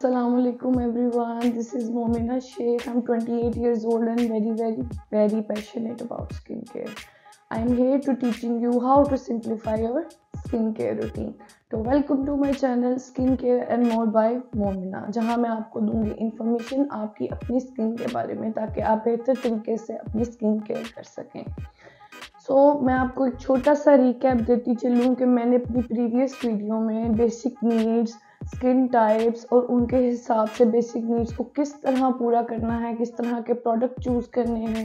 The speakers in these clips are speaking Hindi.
Assalamualaikum everyone. This is Momina Sheikh. I'm 28 years old and very, very, very passionate about skincare. I'm here to teaching you how to simplify your skincare routine. So welcome to my channel Skincare and More by Momina, जहाँ मैं आपको दूंगी information आपकी अपनी skin के बारे में ताकि आप बेहतर तरीके से अपनी skin care कर सकें तो so, मैं आपको एक छोटा सा रिकैप देती चलूँ कि मैंने अपनी प्रीवियस वीडियो में बेसिक नीड्स स्किन टाइप्स और उनके हिसाब से बेसिक नीड्स को किस तरह पूरा करना है किस तरह के प्रोडक्ट चूज़ करने हैं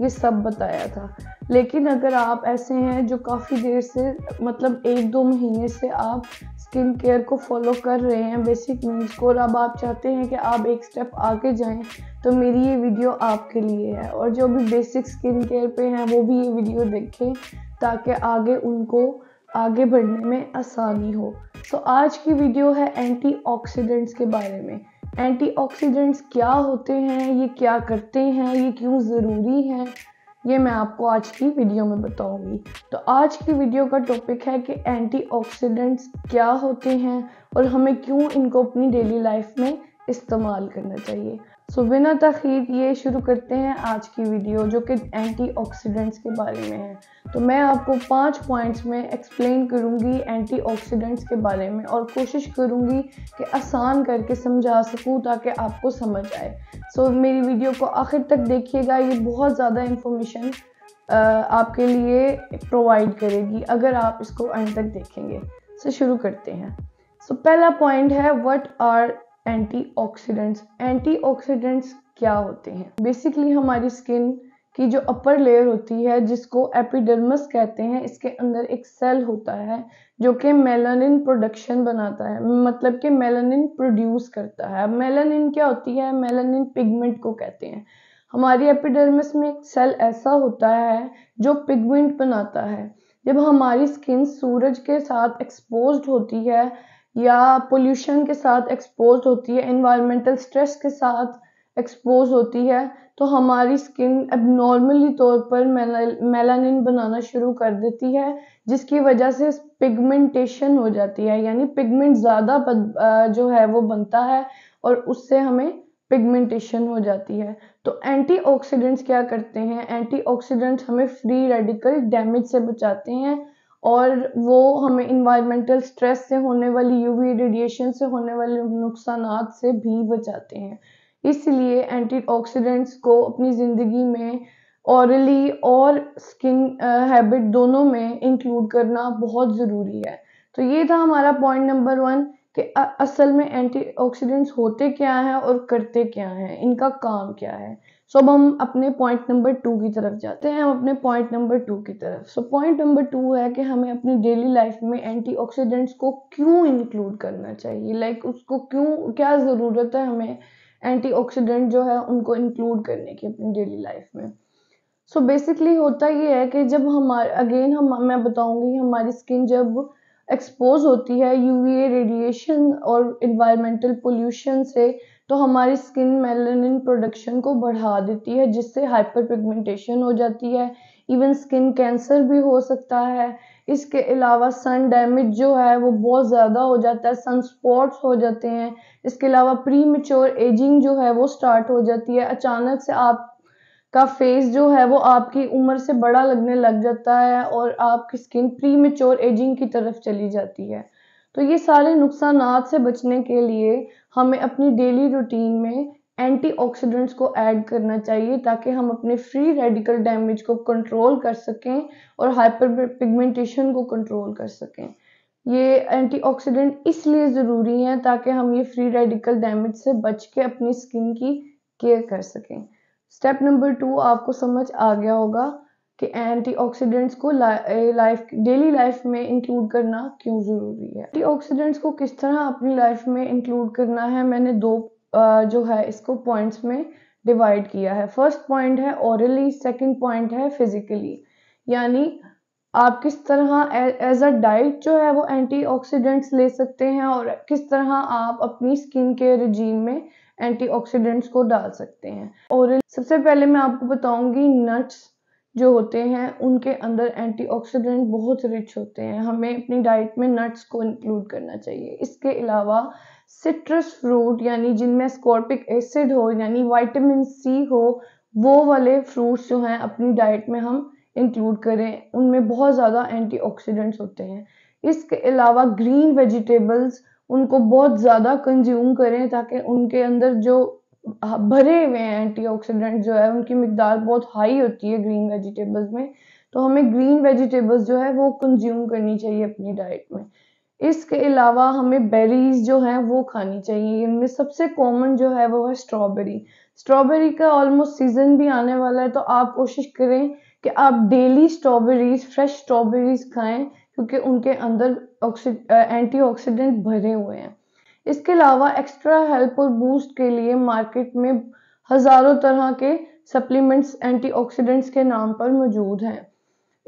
ये सब बताया था लेकिन अगर आप ऐसे हैं जो काफ़ी देर से मतलब एक दो महीने से आप स्किन केयर को फॉलो कर रहे हैं बेसिक नीड्स को और अब आप चाहते हैं कि आप एक स्टेप आगे जाएं तो मेरी ये वीडियो आपके लिए है और जो भी बेसिक स्किन केयर पे हैं वो भी ये वीडियो देखें ताकि आगे उनको आगे बढ़ने में आसानी हो तो आज की वीडियो है एंटीऑक्सीडेंट्स के बारे में एंटीऑक्सीडेंट्स क्या होते हैं ये क्या करते हैं ये क्यों ज़रूरी हैं ये मैं आपको आज की वीडियो में बताऊंगी तो आज की वीडियो का टॉपिक है कि एंटीऑक्सीडेंट्स क्या होते हैं और हमें क्यों इनको अपनी डेली लाइफ में इस्तेमाल करना चाहिए सो बिना तखीर ये शुरू करते हैं आज की वीडियो जो कि एंटीऑक्सीडेंट्स के बारे में है तो मैं आपको पांच पॉइंट्स में एक्सप्लेन करूंगी एंटीऑक्सीडेंट्स के बारे में और कोशिश करूंगी कि आसान करके समझा सकूं ताकि आपको समझ आए सो so, मेरी वीडियो को आखिर तक देखिएगा ये बहुत ज़्यादा इंफॉर्मेशन आपके लिए प्रोवाइड करेगी अगर आप इसको एंड तक देखेंगे सो so, शुरू करते हैं सो so, पहला पॉइंट है वट आर एंटीऑक्सीडेंट्स एंटीऑक्सीडेंट्स क्या होते हैं बेसिकली हमारी स्किन की जो अपर लेयर होती है जिसको एपिडर्मस कहते हैं इसके अंदर एक सेल होता है जो कि मेलानिन प्रोडक्शन बनाता है मतलब कि मेलानिन प्रोड्यूस करता है मेलानिन क्या होती है मेलानिन पिगमेंट को कहते हैं हमारी एपिडर्मस में एक सेल ऐसा होता है जो पिगमेंट बनाता है जब हमारी स्किन सूरज के साथ एक्सपोज होती है या पोल्यूशन के साथ एक्सपोज होती है इन्वायरमेंटल स्ट्रेस के साथ एक्सपोज होती है तो हमारी स्किन एबनॉर्मली तौर पर मेलानिन बनाना शुरू कर देती है जिसकी वजह से पिगमेंटेशन हो जाती है यानी पिगमेंट ज़्यादा जो है वो बनता है और उससे हमें पिगमेंटेशन हो जाती है तो एंटीऑक्सीडेंट्स क्या करते हैं एंटीऑक्सीडेंट्स हमें फ्री रेडिकल डैमेज से बचाते हैं और वो हमें इन्वायरमेंटल स्ट्रेस से होने वाली यूवी रेडिएशन से होने वाले नुकसान से भी बचाते हैं इसलिए एंटीऑक्सीडेंट्स को अपनी ज़िंदगी में औरली और स्किन हैबिट दोनों में इंक्लूड करना बहुत ज़रूरी है तो ये था हमारा पॉइंट नंबर वन कि असल में एंटीऑक्सीडेंट्स होते क्या हैं और करते क्या हैं इनका काम क्या है सो अब हम अपने पॉइंट नंबर टू की तरफ जाते हैं हम अपने पॉइंट नंबर टू की तरफ सो पॉइंट नंबर टू है कि हमें अपनी डेली लाइफ में एंटीऑक्सीडेंट्स को क्यों इंक्लूड करना चाहिए लाइक like, उसको क्यों क्या ज़रूरत है हमें एंटीऑक्सीडेंट जो है उनको इंक्लूड करने की अपनी डेली लाइफ में सो so बेसिकली होता ये है कि जब हमारे अगेन हम मैं बताऊंगी हमारी स्किन जब एक्सपोज होती है यूवीए रेडिएशन और इन्वायरमेंटल पोल्यूशन से तो हमारी स्किन मेलानिन प्रोडक्शन को बढ़ा देती है जिससे हाइपर पिगमेंटेशन हो जाती है इवन स्किन कैंसर भी हो सकता है इसके अलावा सन डैमेज जो है वो बहुत ज़्यादा हो जाता है सन स्पॉट्स हो जाते हैं इसके अलावा प्री मेच्योर एजिंग जो है वो स्टार्ट हो जाती है अचानक से आप का फेस जो है वो आपकी उम्र से बड़ा लगने लग जाता है और आपकी स्किन प्री मेच्योर एजिंग की तरफ चली जाती है तो ये सारे नुकसान से बचने के लिए हमें अपनी डेली रूटीन में एंटीऑक्सीडेंट्स को ऐड करना चाहिए ताकि हम अपने फ्री रेडिकल डैमेज को कंट्रोल कर सकें और हाइपर पिगमेंटेशन को कंट्रोल कर सकें ये एंटीऑक्सीडेंट इसलिए ज़रूरी हैं ताकि हम ये फ्री रेडिकल डैमेज से बच के अपनी स्किन की केयर कर सकें स्टेप नंबर टू आपको समझ आ गया होगा कि एंटीऑक्सीडेंट्स को लाइफ डेली लाइफ में इंक्लूड करना क्यों ज़रूरी है एंटीऑक्सीडेंट्स को किस तरह अपनी लाइफ में इंक्लूड करना है मैंने दो जो है इसको पॉइंट्स में डिवाइड किया है फर्स्ट पॉइंट है ओरली सेकंड पॉइंट है फिजिकली यानी आप किस तरह एज अ डाइट जो है वो एंटीऑक्सीडेंट्स ले सकते हैं और किस तरह आप अपनी स्किन के रिजीम में एंटीऑक्सीडेंट्स को डाल सकते हैं और सबसे पहले मैं आपको बताऊंगी नट्स जो होते हैं उनके अंदर एंटीऑक्सीडेंट बहुत रिच होते हैं हमें अपनी डाइट में नट्स को इंक्लूड करना चाहिए इसके अलावा सिट्रस फ्रूट यानी जिनमें स्कॉर्पिक एसिड हो यानी विटामिन सी हो वो वाले फ्रूट्स जो हैं अपनी डाइट में हम इंक्लूड करें उनमें बहुत ज़्यादा एंटीऑक्सीडेंट्स होते हैं इसके अलावा ग्रीन वेजिटेबल्स उनको बहुत ज़्यादा कंज्यूम करें ताकि उनके अंदर जो हाँ, भरे हुए हैं एंटीऑक्सीडेंट जो है उनकी मकदार बहुत हाई होती है ग्रीन वेजिटेबल्स में तो हमें ग्रीन वेजिटेबल्स जो है वो कंज्यूम करनी चाहिए अपनी डाइट में इसके अलावा हमें बेरीज जो हैं वो खानी चाहिए इनमें सबसे कॉमन जो है वो है स्ट्रॉबेरी स्ट्रॉबेरी का ऑलमोस्ट सीज़न भी आने वाला है तो आप कोशिश करें कि आप डेली स्ट्रॉबेरीज फ्रेश स्ट्रॉबेरीज खाएं क्योंकि उनके अंदर एंटीऑक्सीडेंट भरे हुए हैं इसके अलावा एक्स्ट्रा हेल्प और बूस्ट के लिए मार्केट में हज़ारों तरह के सप्लीमेंट्स एंटीऑक्सीडेंट्स के नाम पर मौजूद हैं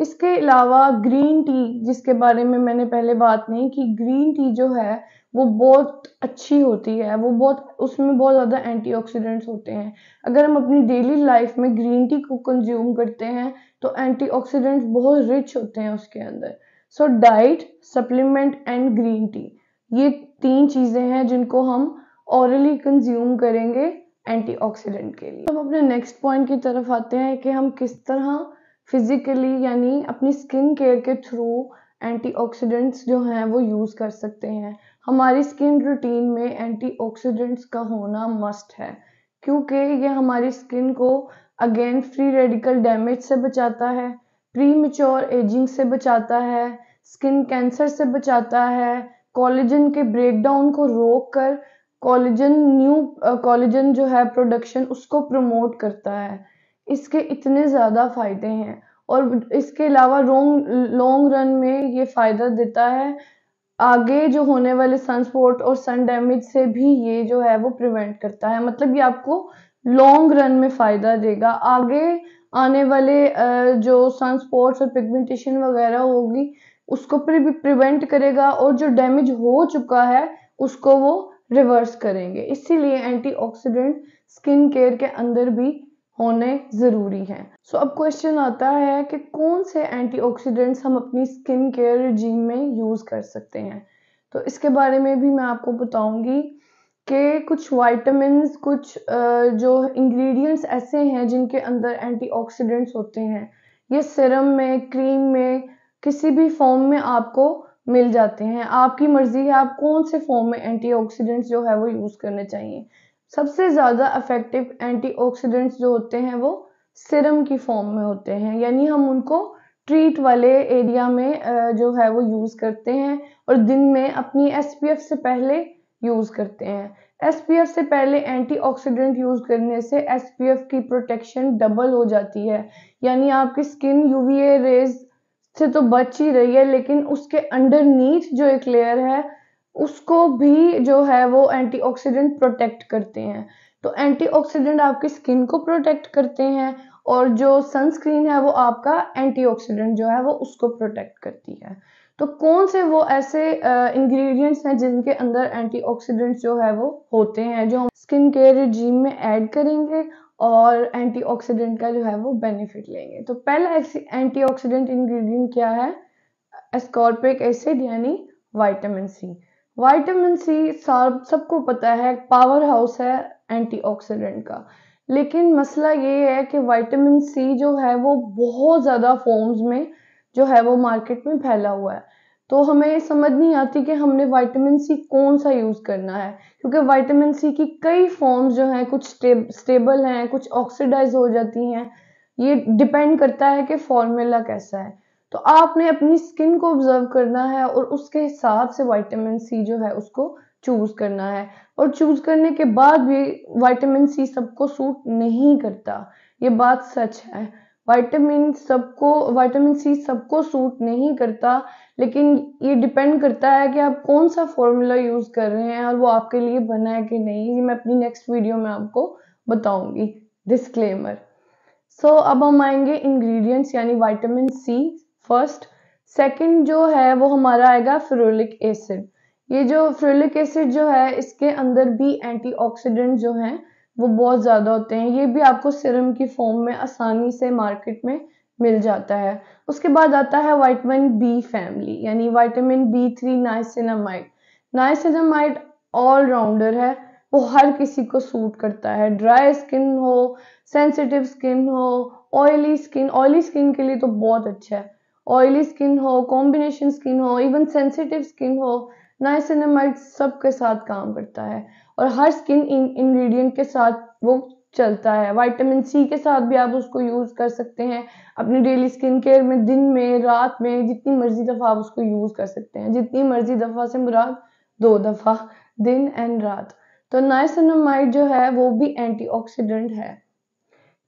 इसके अलावा ग्रीन टी जिसके बारे में मैंने पहले बात नहीं की ग्रीन टी जो है वो बहुत अच्छी होती है वो बहुत उसमें बहुत ज़्यादा एंटीऑक्सीडेंट्स होते हैं अगर हम अपनी डेली लाइफ में ग्रीन टी को कंज्यूम करते हैं तो एंटीऑक्सीडेंट्स बहुत रिच होते हैं उसके अंदर so diet supplement and green tea ये तीन चीज़ें हैं जिनको हम ऑरली कंज्यूम करेंगे एंटीऑक्सीडेंट के लिए हम अपने नेक्स्ट पॉइंट की तरफ आते हैं कि हम किस तरह फिजिकली यानी अपनी स्किन केयर के थ्रू एंटीऑक्सीडेंट्स जो हैं वो यूज़ कर सकते हैं हमारी स्किन रूटीन में एंटीऑक्सीडेंट्स का होना मस्ट है क्योंकि ये हमारी स्किन को अगेन फ्री रेडिकल डैमेज से बचाता है प्री मेच्योर एजिंग से बचाता है स्किन कैंसर से बचाता है कॉलेजन के ब्रेकडाउन को रोक कर कॉलेजन न्यू कॉलेजन जो है प्रोडक्शन उसको प्रमोट करता है इसके इतने ज़्यादा फ़ायदे हैं और इसके अलावा रोंग लॉन्ग रन में ये फ़ायदा देता है आगे जो होने वाले सनस्पॉट और सन डैमेज से भी ये जो है वो प्रिवेंट करता है मतलब ये आपको लॉन्ग रन में फ़ायदा देगा आगे आने वाले जो सनस्पॉट्स और पिगमेंटेशन वगैरह होगी उसको प्रिवेंट करेगा और जो डैमेज हो चुका है उसको वो रिवर्स करेंगे इसीलिए एंटीऑक्सीडेंट स्किन केयर के अंदर भी होने ज़रूरी हैं सो so, अब क्वेश्चन आता है कि कौन से एंटीऑक्सीडेंट्स हम अपनी स्किन केयर रिजीम में यूज़ कर सकते हैं तो इसके बारे में भी मैं आपको बताऊंगी कि कुछ वाइटमिन कुछ जो इंग्रेडिएंट्स ऐसे हैं जिनके अंदर एंटीऑक्सीडेंट्स होते हैं ये सिरम में क्रीम में किसी भी फॉर्म में आपको मिल जाते हैं आपकी मर्जी है आप कौन से फॉर्म में एंटीऑक्सीडेंट्स जो है वो यूज़ करने चाहिए सबसे ज़्यादा इफेक्टिव एंटीऑक्सीडेंट्स जो होते हैं वो सिरम की फॉर्म में होते हैं यानी हम उनको ट्रीट वाले एरिया में जो है वो यूज़ करते हैं और दिन में अपनी एस से पहले यूज़ करते हैं एस से पहले एंटीऑक्सीडेंट यूज़ करने से एस की प्रोटेक्शन डबल हो जाती है यानी आपकी स्किन यूवीए रेज से तो बच ही रही है लेकिन उसके अंडरनीथ जो एक लेयर है उसको भी जो है वो एंटीऑक्सीडेंट प्रोटेक्ट करते हैं तो एंटीऑक्सीडेंट आपकी स्किन को प्रोटेक्ट करते हैं और जो सनस्क्रीन है वो आपका एंटीऑक्सीडेंट जो है वो उसको प्रोटेक्ट करती है तो कौन से वो ऐसे इंग्रेडिएंट्स हैं जिनके अंदर एंटीऑक्सीडेंट्स जो है वो होते हैं जो हम स्किन केयर जीम में ऐड करेंगे और एंटीऑक्सीडेंट का जो है वो बेनिफिट लेंगे तो पहला एंटीऑक्सीडेंट इंग्रेडिएंट क्या है एस्कॉर्पिक एसिड यानी वाइटामिन सी वाइटामिन सी सब सबको पता है पावर हाउस है एंटीऑक्सीडेंट का लेकिन मसला ये है कि वाइटामिन सी जो है वो बहुत ज़्यादा फॉर्म्स में जो है वो मार्केट में फैला हुआ है तो हमें समझ नहीं आती कि हमने विटामिन सी कौन सा यूज़ करना है क्योंकि विटामिन सी की कई फॉर्म्स जो हैं कुछ स्टेबल हैं कुछ ऑक्सीडाइज हो जाती हैं ये डिपेंड करता है कि फॉर्मूला कैसा है तो आपने अपनी स्किन को ऑब्जर्व करना है और उसके हिसाब से विटामिन सी जो है उसको चूज़ करना है और चूज़ करने के बाद भी विटामिन सी सबको सूट नहीं करता ये बात सच है वाइटामिन सबको वाइटामिन सी सबको सूट नहीं करता लेकिन ये डिपेंड करता है कि आप कौन सा फॉर्मूला यूज़ कर रहे हैं और वो आपके लिए बना है कि नहीं ये मैं अपनी नेक्स्ट वीडियो में आपको बताऊंगी डिस्क्लेमर सो so, अब हम आएंगे इंग्रेडिएंट्स यानी विटामिन सी फर्स्ट सेकंड जो है वो हमारा आएगा फ्रोलिक एसिड ये जो फ्रोलिक एसिड जो है इसके अंदर भी एंटीऑक्सीडेंट जो हैं वो बहुत ज़्यादा होते हैं ये भी आपको सिरम की फॉर्म में आसानी से मार्केट में मिल जाता है उसके बाद आता है वाइटमिन बी फैमिली यानी vitamin B three niacinamide niacinamide all rounder है वो हर किसी को सूट करता है ड्राई स्किन हो सेंसिटिव स्किन हो ऑयली स्किन ऑयली स्किन के लिए तो बहुत अच्छा है ऑयली स्किन हो कॉम्बिनेशन स्किन हो इवन सेंसिटिव स्किन हो नाइसिनमाइड सबके साथ काम करता है और हर स्किन इंग्रेडिएंट के साथ वो चलता है वाइटामिन सी के साथ भी आप उसको यूज़ कर सकते हैं अपनी डेली स्किन केयर में दिन में रात में जितनी मर्जी दफ़ा आप उसको यूज़ कर सकते हैं जितनी मर्जी दफ़ा से मुराद दो दफ़ा दिन एंड रात तो नाइसनोमाइड जो है वो भी एंटीऑक्सीडेंट है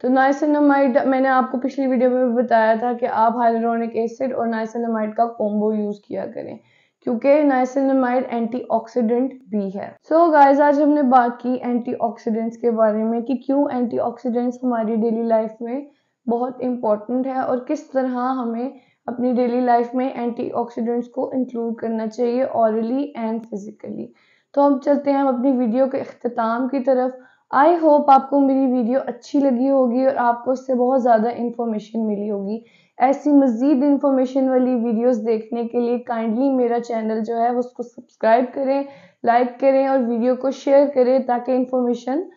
तो नाइसनोमाइड मैंने आपको पिछली वीडियो में भी बताया था कि आप हाइलोरोनिक एसिड और नाइसनोमाइड का कॉम्बो यूज़ किया करें क्योंकि नाइसिनमाइड एंटीऑक्सीडेंट भी है सो so गाइस आज हमने बात की एंटीऑक्सीडेंट्स के बारे में कि क्यों एंटीऑक्सीडेंट्स हमारी डेली लाइफ में बहुत इम्पॉर्टेंट है और किस तरह हमें अपनी डेली लाइफ में एंटीऑक्सीडेंट्स को इंक्लूड करना चाहिए औरली एंड फिजिकली तो हम चलते हैं हम अपनी वीडियो के अख्ताम की तरफ आई होप आपको मेरी वीडियो अच्छी लगी होगी और आपको इससे बहुत ज़्यादा इन्फॉर्मेशन मिली होगी ऐसी मज़ीद इन्फॉर्मेशन वाली वीडियोस देखने के लिए काइंडली मेरा चैनल जो है उसको सब्सक्राइब करें लाइक करें और वीडियो को शेयर करें ताकि इन्फॉर्मेशन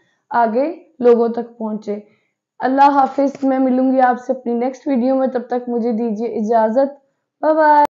आगे लोगों तक पहुँचे अल्लाह हाफिज़ मैं मिलूंगी आपसे अपनी नेक्स्ट वीडियो में तब तक मुझे दीजिए इजाज़त बाय